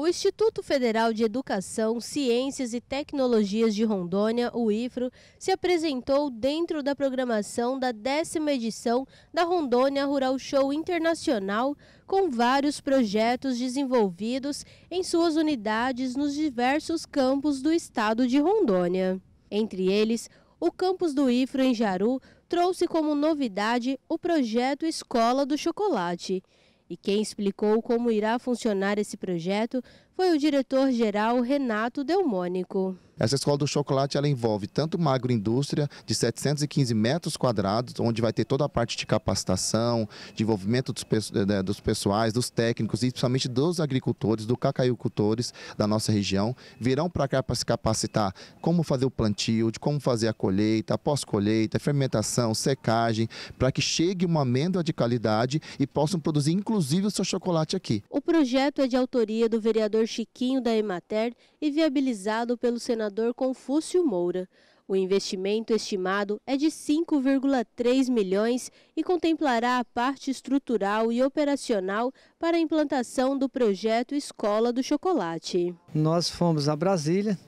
O Instituto Federal de Educação, Ciências e Tecnologias de Rondônia, o IFRO, se apresentou dentro da programação da décima edição da Rondônia Rural Show Internacional, com vários projetos desenvolvidos em suas unidades nos diversos campos do estado de Rondônia. Entre eles, o campus do IFRO em Jaru trouxe como novidade o projeto Escola do Chocolate, e quem explicou como irá funcionar esse projeto foi o diretor-geral Renato Delmônico. Essa escola do chocolate ela envolve tanto uma agroindústria de 715 metros quadrados, onde vai ter toda a parte de capacitação, de envolvimento dos, eh, eh, dos pessoais, dos técnicos e principalmente dos agricultores, dos cacaicultores da nossa região. Virão para cá para se capacitar como fazer o plantio, de como fazer a colheita, pós-colheita, fermentação, secagem, para que chegue uma amêndoa de qualidade e possam produzir inclusive o seu chocolate aqui. O projeto é de autoria do vereador Chiquinho da Emater e viabilizado pelo senador Confúcio Moura. O investimento estimado é de 5,3 milhões e contemplará a parte estrutural e operacional para a implantação do projeto Escola do Chocolate. Nós fomos a Brasília,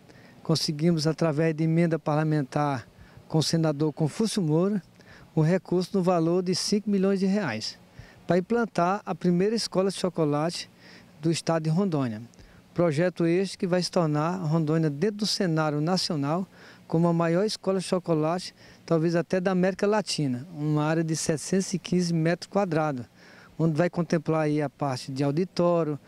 conseguimos através de emenda parlamentar com o senador Confúcio Moura um recurso no valor de 5 milhões de reais para implantar a primeira escola de chocolate do estado de Rondônia. Projeto este que vai se tornar Rondônia dentro do cenário nacional como a maior escola de chocolate, talvez até da América Latina, uma área de 715 metros quadrados, onde vai contemplar aí a parte de auditório,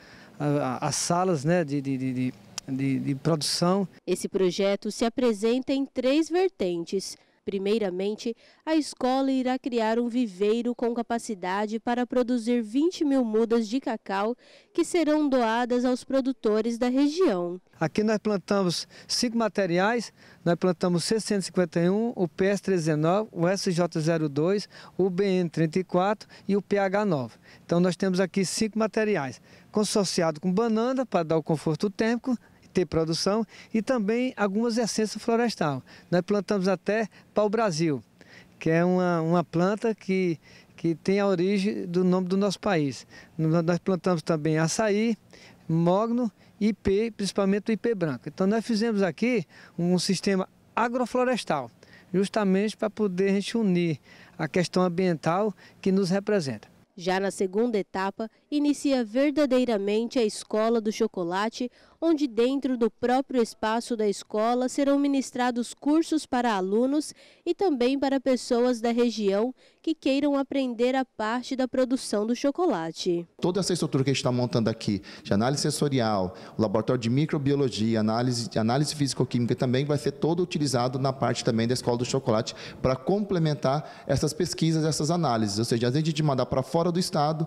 as salas né, de, de, de, de, de produção. Esse projeto se apresenta em três vertentes. Primeiramente, a escola irá criar um viveiro com capacidade para produzir 20 mil mudas de cacau que serão doadas aos produtores da região. Aqui nós plantamos cinco materiais, nós plantamos C151, o PS319, o SJ02, o BN34 e o PH9. Então nós temos aqui cinco materiais, consorciado com banana para dar o conforto térmico, ter produção e também algumas essências florestais. Nós plantamos até pau-brasil, que é uma, uma planta que, que tem a origem do nome do nosso país. Nós plantamos também açaí, mogno, IP, principalmente o IP branco. Então nós fizemos aqui um sistema agroflorestal, justamente para poder a gente unir a questão ambiental que nos representa. Já na segunda etapa, inicia verdadeiramente a Escola do Chocolate, onde dentro do próprio espaço da escola serão ministrados cursos para alunos e também para pessoas da região que queiram aprender a parte da produção do chocolate. Toda essa estrutura que a gente está montando aqui, de análise sensorial, o laboratório de microbiologia, análise, análise físico-química também vai ser todo utilizado na parte também da Escola do Chocolate para complementar essas pesquisas, essas análises. Ou seja, além de mandar para fora do estado,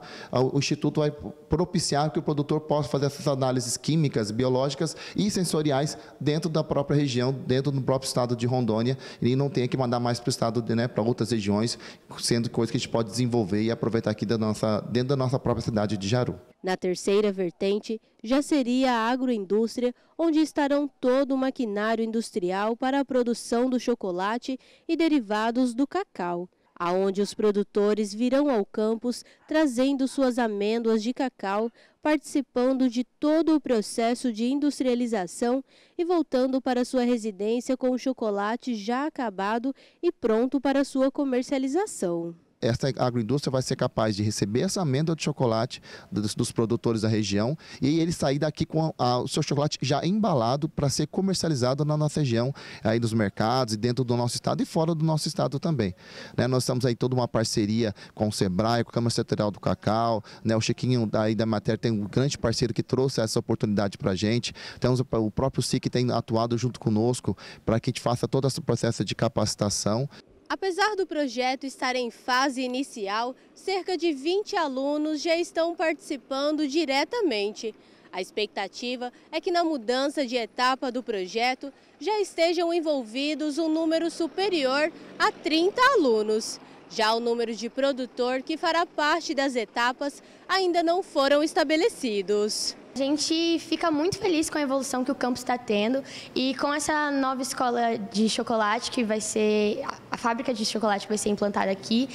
o Instituto vai é propiciar que o produtor possa fazer essas análises químicas, biológicas e sensoriais dentro da própria região, dentro do próprio estado de Rondônia, e não tenha que mandar mais para o estado, né, para outras regiões, sendo coisa que a gente pode desenvolver e aproveitar aqui da nossa, dentro da nossa própria cidade de Jaru. Na terceira vertente já seria a agroindústria, onde estarão todo o maquinário industrial para a produção do chocolate e derivados do cacau aonde os produtores virão ao campus trazendo suas amêndoas de cacau, participando de todo o processo de industrialização e voltando para sua residência com o chocolate já acabado e pronto para sua comercialização esta agroindústria vai ser capaz de receber essa amêndoa de chocolate dos, dos produtores da região e ele sair daqui com a, a, o seu chocolate já embalado para ser comercializado na nossa região, aí nos mercados e dentro do nosso estado e fora do nosso estado também. Né? Nós estamos aí toda uma parceria com o Sebrae, com a Câmara Setorial do Cacau, né? o Chiquinho daí da Matéria tem um grande parceiro que trouxe essa oportunidade para a gente. Temos o, próprio SIC tem atuado junto conosco para que a gente faça todo esse processo de capacitação. Apesar do projeto estar em fase inicial, cerca de 20 alunos já estão participando diretamente. A expectativa é que na mudança de etapa do projeto já estejam envolvidos um número superior a 30 alunos. Já o número de produtor que fará parte das etapas ainda não foram estabelecidos. A gente fica muito feliz com a evolução que o campus está tendo e com essa nova escola de chocolate que vai ser a fábrica de chocolate vai ser implantada aqui.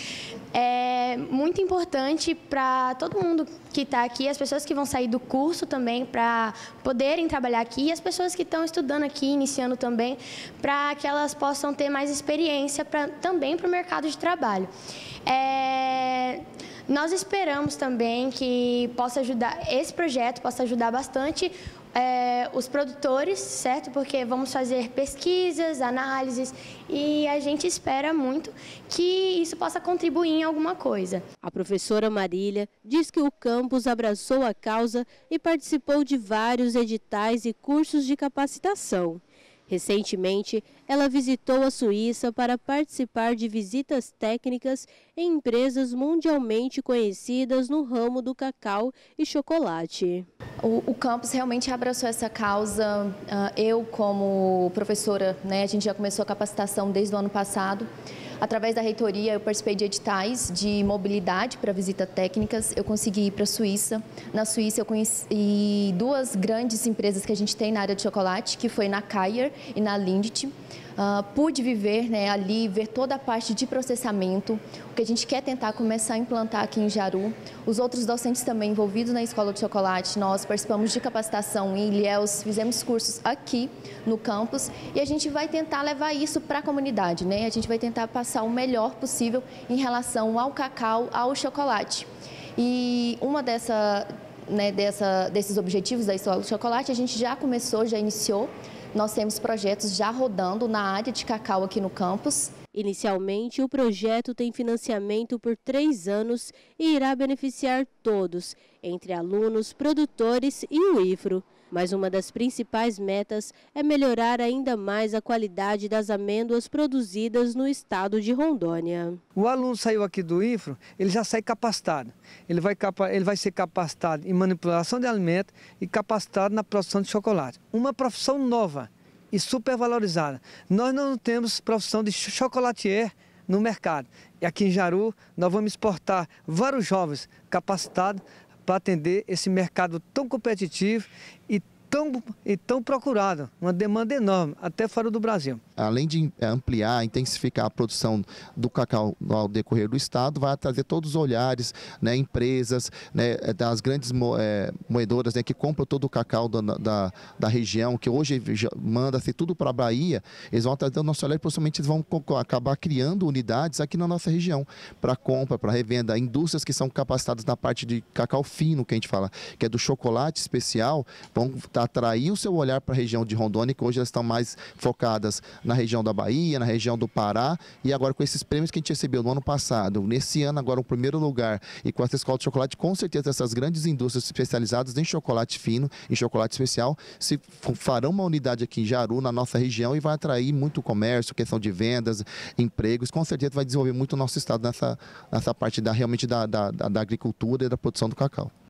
É muito importante para todo mundo que está aqui, as pessoas que vão sair do curso também, para poderem trabalhar aqui, e as pessoas que estão estudando aqui, iniciando também, para que elas possam ter mais experiência pra, também para o mercado de trabalho. É, nós esperamos também que possa ajudar, esse projeto possa ajudar bastante é, os produtores, certo? Porque vamos fazer pesquisas, análises e a gente espera muito que isso possa contribuir em alguma coisa. A professora Marília diz que o campus abraçou a causa e participou de vários editais e cursos de capacitação. Recentemente, ela visitou a Suíça para participar de visitas técnicas em empresas mundialmente conhecidas no ramo do cacau e chocolate. O, o campus realmente abraçou essa causa. Ah, eu, como professora, né, a gente já começou a capacitação desde o ano passado. Através da reitoria, eu participei de editais de mobilidade para visita técnicas. Eu consegui ir para a Suíça. Na Suíça, eu conheci duas grandes empresas que a gente tem na área de chocolate, que foi na Caier e na Lindt. Uh, pude viver né, ali, ver toda a parte de processamento, o que a gente quer tentar começar a implantar aqui em Jaru. Os outros docentes também envolvidos na Escola de Chocolate, nós participamos de capacitação em Ilhéus, fizemos cursos aqui no campus e a gente vai tentar levar isso para a comunidade, né? A gente vai tentar passar o melhor possível em relação ao cacau, ao chocolate. E uma dessa, né, dessa, desses objetivos da Escola do Chocolate, a gente já começou, já iniciou nós temos projetos já rodando na área de cacau aqui no campus. Inicialmente, o projeto tem financiamento por três anos e irá beneficiar todos, entre alunos, produtores e o IFRO mas uma das principais metas é melhorar ainda mais a qualidade das amêndoas produzidas no estado de Rondônia. O aluno saiu aqui do INFRO, ele já sai capacitado. Ele vai, ele vai ser capacitado em manipulação de alimento e capacitado na produção de chocolate. Uma profissão nova e supervalorizada. Nós não temos profissão de chocolatier no mercado. E aqui em Jaru, nós vamos exportar vários jovens capacitados para atender esse mercado tão competitivo e tão, e tão procurada, uma demanda enorme, até fora do Brasil. Além de ampliar, intensificar a produção do cacau ao decorrer do estado, vai trazer todos os olhares, né, empresas, né, é, das grandes mo, é, moedoras né, que compram todo o cacau da, da, da região, que hoje manda-se tudo para a Bahia, eles vão trazer o nosso olhar e possivelmente eles vão acabar criando unidades aqui na nossa região, para compra, para revenda, indústrias que são capacitadas na parte de cacau fino, que a gente fala, que é do chocolate especial, vão estar tá atrair o seu olhar para a região de Rondônia, que hoje elas estão mais focadas na região da Bahia, na região do Pará, e agora com esses prêmios que a gente recebeu no ano passado, nesse ano agora o primeiro lugar, e com essa escola de chocolate, com certeza essas grandes indústrias especializadas em chocolate fino, em chocolate especial, se farão uma unidade aqui em Jaru, na nossa região, e vai atrair muito comércio, questão de vendas, empregos, com certeza vai desenvolver muito o nosso estado nessa, nessa parte da, realmente da, da, da agricultura e da produção do cacau.